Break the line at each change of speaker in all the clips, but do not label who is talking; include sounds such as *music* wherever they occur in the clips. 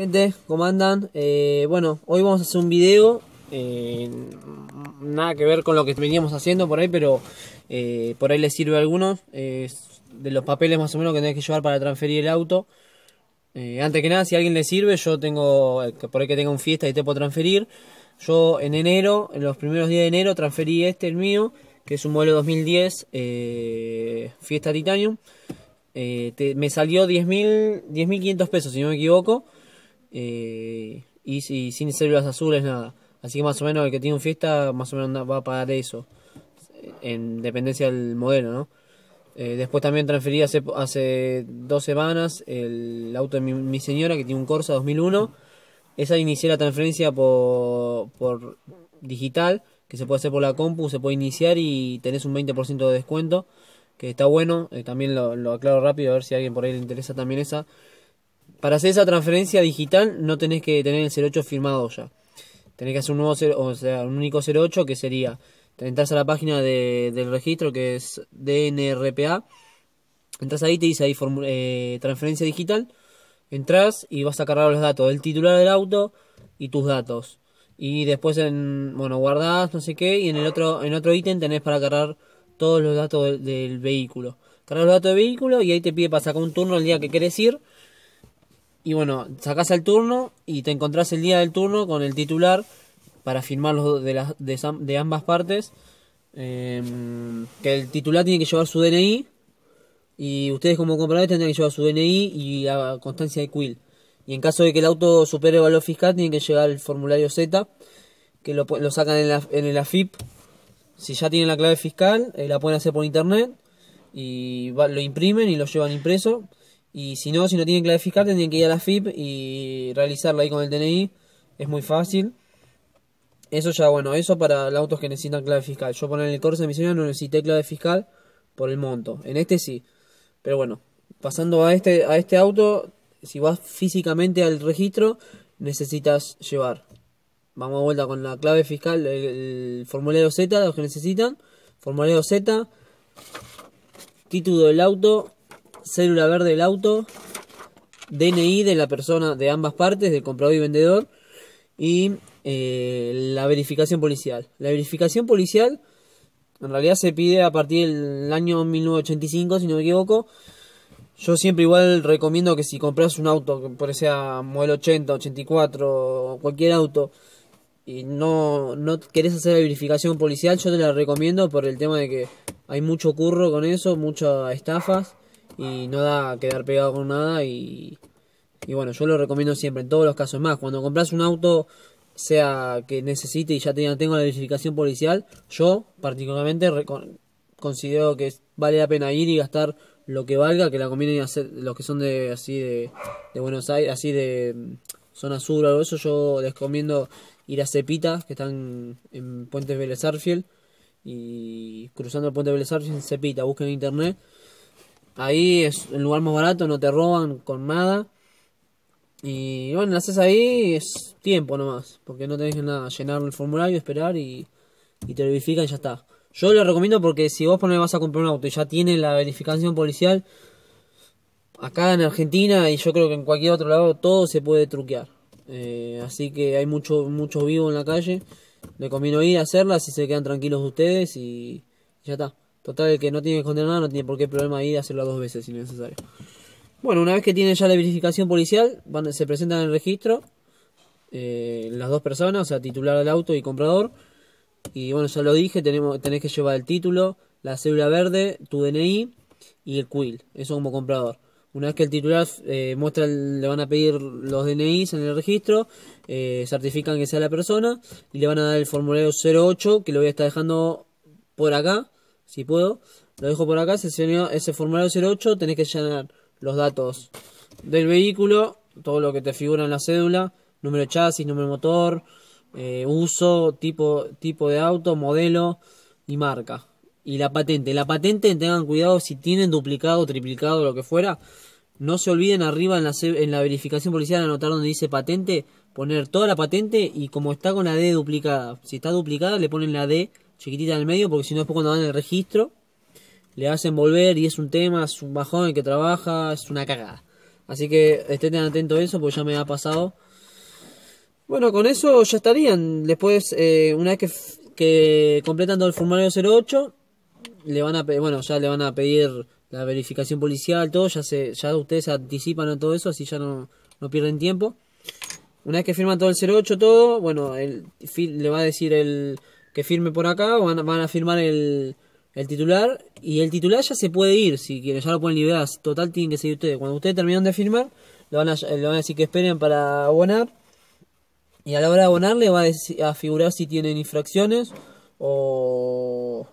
Gente, ¿cómo andan? Eh, bueno, hoy vamos a hacer un video. Eh, nada que ver con lo que veníamos haciendo por ahí, pero eh, por ahí les sirve a algunos. de los papeles más o menos que tenés que llevar para transferir el auto. antes que nada, si a alguien le sirve, yo tengo, por ahí que tenga un fiesta y te puedo transferir. Yo en enero, en los primeros días de enero, transferí este, el mío, que es un modelo 2010, fiesta titanium. me salió 10.500 pesos, si no me equivoco. Eh, y, sin células azules nada. Así que más o menos el que tiene un fiesta más o menos va a pagar eso. En dependencia del modelo, ¿no? Eh, después también transferí hace, hace dos semanas el auto de mi, señora que tiene un Corsa 2001. Esa inicié la transferencia por, por digital, que se puede hacer por la compu, se puede iniciar y tenés un 20% de descuento, que está bueno. Eh, también lo, lo aclaro rápido, a ver si a alguien por ahí le interesa también esa. Para hacer esa transferencia digital no tenés que tener el 08 firmado ya. Tenés que hacer un nuevo o sea, un único 08 que sería entras a la página de, del registro que es DNRPA. Entras ahí, te dice ahí eh, transferencia digital. Entras y vas a cargar los datos del titular del auto y tus datos. Y después en, bueno, no sé qué, y en el otro, en otro ítem tenés para cargar todos los datos del, vehículo. Cargas los datos del vehículo y ahí te pide para sacar un turno el día que querés ir y bueno, sacás el turno y te encontrás el día del turno con el titular para firmar de, de, ambas partes. Em, que el titular tiene que llevar su DNI y ustedes como compradores tendrán que llevar su DNI y la constancia de Quill. Y en caso de que el auto supere el valor fiscal, tienen que llevar el formulario Z, que lo, lo sacan en, la, en el AFIP. Si ya tienen la clave fiscal, eh, la pueden hacer por internet y lo imprimen y lo llevan impreso. Y si no, si no tienen clave fiscal, tienen que ir a la FIP y realizarlo ahí con el DNI. Es muy fácil. Eso ya, bueno, eso para los autos que necesitan clave fiscal. Yo poner el Corsa de Misiones no necesité clave fiscal por el monto. En este sí. Pero bueno, pasando a este, a este auto, si vas físicamente al registro, necesitas llevar. Vamos a vuelta con la clave fiscal, el, el formulario Z, los que necesitan. Formulario Z, título del auto, célula verde del auto, DNI de la persona de ambas partes, del comprador y vendedor, y eh, la verificación policial. La verificación policial en realidad se pide a partir del año 1985, si no me equivoco. Yo siempre igual recomiendo que si compras un auto, que por sea modelo 80, 84, cualquier auto, y no, no querés hacer la verificación policial, yo te la recomiendo por el tema de que hay mucho curro con eso, muchas estafas y no da quedar pegado con nada y, bueno, yo lo recomiendo siempre, en todos los casos más, cuando compras un auto sea que necesite y ya tenga, tengo la verificación policial, yo particularmente considero que vale la pena ir y gastar lo que valga, que la conviene hacer los que son de así de, de Buenos Aires, así de mm, zona sur o algo eso, yo les recomiendo ir a cepita que están en Puentes Vélez y cruzando el Puente Vélez en Cepita, busquen en internet Ahí es el lugar más barato, no te roban con nada. Y bueno, haces ahí es tiempo nomás, porque no tenés nada, llenar el formulario, esperar y, te verifican y ya está. Yo lo recomiendo porque si vos ponés, vas a comprar un auto y ya tiene la verificación policial, acá en Argentina y yo creo que en cualquier otro lado todo se puede truquear. Eh, así que hay mucho, mucho vivos en la calle. me conviene ir a hacerla si se quedan tranquilos ustedes y ya está. Total, el que no tiene que esconder nada no tiene por qué problema ir a hacerlo dos veces si es necesario. Bueno, una vez que tiene ya la verificación policial, van, se presentan en el registro eh, las dos personas, o sea, titular del auto y comprador. Y bueno, ya lo dije, tenemos, tenés que llevar el título, la cédula verde, tu DNI y el CUIL, eso como comprador. Una vez que el titular eh, muestra, le van a pedir los DNIs en el registro, eh, certifican que sea la persona y le van a dar el formulario 08 que lo voy a estar dejando por acá si puedo. Lo dejo por acá, ese formulario 08, tenés que llenar los datos del vehículo, todo lo que te figura en la cédula, número de chasis, número de motor, eh, uso, tipo, tipo de auto, modelo y marca. Y la patente. La patente, tengan cuidado si tienen duplicado, triplicado, lo que fuera. No se olviden arriba en la, en la verificación policial anotar donde dice patente, poner toda la patente y como está con la D duplicada. Si está duplicada, le ponen la D chiquitita en el medio, porque si no después cuando van el registro, le hacen volver y es un tema, es un bajón el que trabaja, es una cagada. Así que estén atentos a eso, porque ya me ha pasado. Bueno, con eso ya estarían. Después, eh, una vez que, que completan todo el formulario 08, le van a bueno, ya le van a pedir la verificación policial, todo, ya se, ya ustedes anticipan a todo eso, así ya no, no pierden tiempo. Una vez que firman todo el 08, todo, bueno, el, le va a decir el, que firme por acá, van, van a firmar el, el titular y el titular ya se puede ir si quieren, ya lo pueden liberar. Total, tienen que seguir ustedes. Cuando ustedes terminan de firmar, lo van a, van a decir que esperen para abonar y a la hora de abonar le va a, a figurar si tienen infracciones o,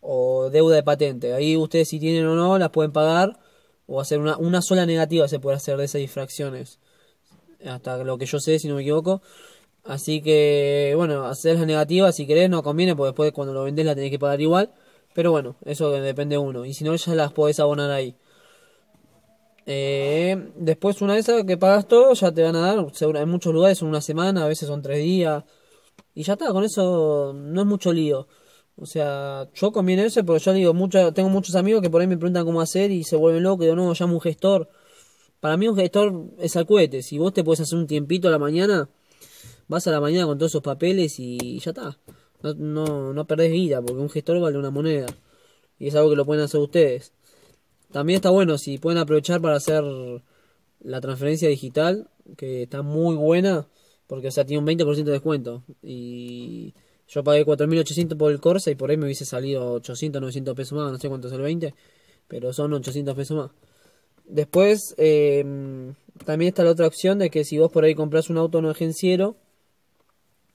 o, deuda de patente. Ahí ustedes, si tienen o no, las pueden pagar o hacer una, una sola negativa se puede hacer de esas infracciones. Hasta lo que yo sé, si no me equivoco. Así que, bueno, hacer las negativas si querés no conviene, porque después cuando lo vendés la tenés que pagar igual. Pero bueno, eso depende de uno. Y si no, ya las podés abonar ahí. Eh, después, una vez que pagas todo, ya te van a dar, en muchos lugares son una semana, a veces son tres días. Y ya está, con eso no es mucho lío. O sea, yo conviene eso, porque yo digo, tengo muchos amigos que por ahí me preguntan cómo hacer y se vuelven locos. Y no, llamo un gestor. Para mí, un gestor es al cohete. Si vos te puedes hacer un tiempito a la mañana vas a la mañana con todos esos papeles y ya está. No, no, no perdés vida, porque un gestor vale una moneda. Y es algo que lo pueden hacer ustedes. También está bueno si pueden aprovechar para hacer la transferencia digital, que está muy buena, porque o sea, tiene un 20% de descuento. Y yo pagué 4.800 por el Corsa y por ahí me hubiese salido 800, 900 pesos más, no sé cuánto es el 20, pero son 800 pesos más. Después, eh, también está la otra opción de que si vos por ahí compras un auto no agenciero,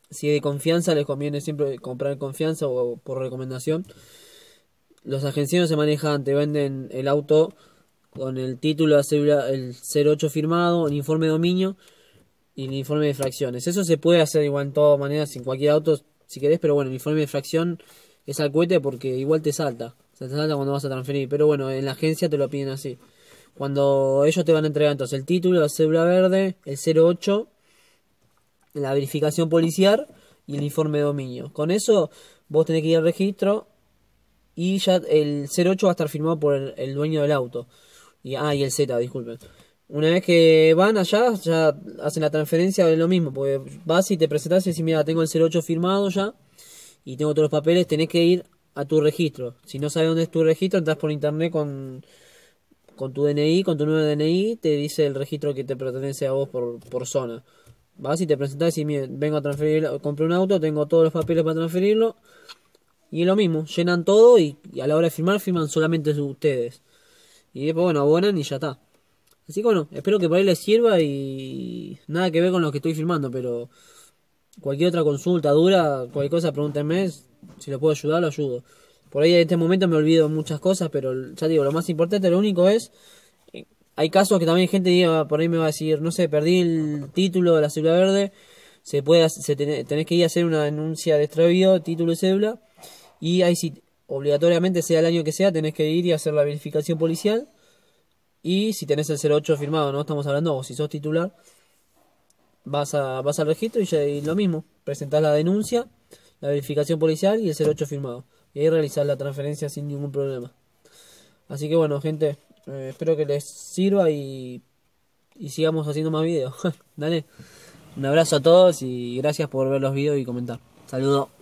si de confianza les conviene siempre comprar confianza o por recomendación. Los agencianos se manejan, te venden el auto con el título, el 08 firmado, el informe de dominio y el informe de fracciones. Eso se puede hacer igual en todas maneras, sin cualquier auto, si querés, pero bueno, el informe de fracción es al cohete porque igual te salta. O te salta cuando vas a transferir, pero bueno, en la agencia te lo piden así. Cuando ellos te van a entregar entonces el título, la cédula verde, el 08 la verificación policial y el informe de dominio. Con eso vos tenés que ir al registro y ya el 08 va a estar firmado por el, dueño del auto. Y, ah, y el Z, disculpen. Una vez que van allá, ya hacen la transferencia, es lo mismo, porque vas y te presentas y decís, mira, tengo el 08 firmado ya y tengo todos los papeles, tenés que ir a tu registro. Si no sabes dónde es tu registro, entras por internet con, con tu DNI, con tu de DNI, te dice el registro que te pertenece a vos por, por zona. Vas y te presentas y miren, vengo a transferir, compré un auto, tengo todos los papeles para transferirlo. Y es lo mismo, llenan todo y, a la hora de firmar firman solamente ustedes. Y después, bueno, abonan y ya está. Así que bueno, espero que por ahí les sirva y nada que ver con lo que estoy firmando pero cualquier otra consulta dura, cualquier cosa, pregúntenme, si lo puedo ayudar, lo ayudo. Por ahí en este momento me olvido muchas cosas, pero ya digo, lo más importante, lo único es hay casos que también gente diga, por ahí me va a decir, no sé, perdí el título de la cédula verde, se puede, se tenés que ir a hacer una denuncia de extravío, título y cédula... y ahí sí, obligatoriamente, sea el año que sea, tenés que ir y hacer la verificación policial, y si tenés el 08 firmado, no estamos hablando, o si sos titular, vas, a, vas al registro y, ya, es lo mismo, presentás la denuncia, la verificación policial y el 08 firmado, y ahí realizás la transferencia sin ningún problema. Así que bueno, gente, eh, espero que les sirva y, y sigamos haciendo más videos. *laughs* Dale. Un abrazo a todos y gracias por ver los videos y comentar. Saludos.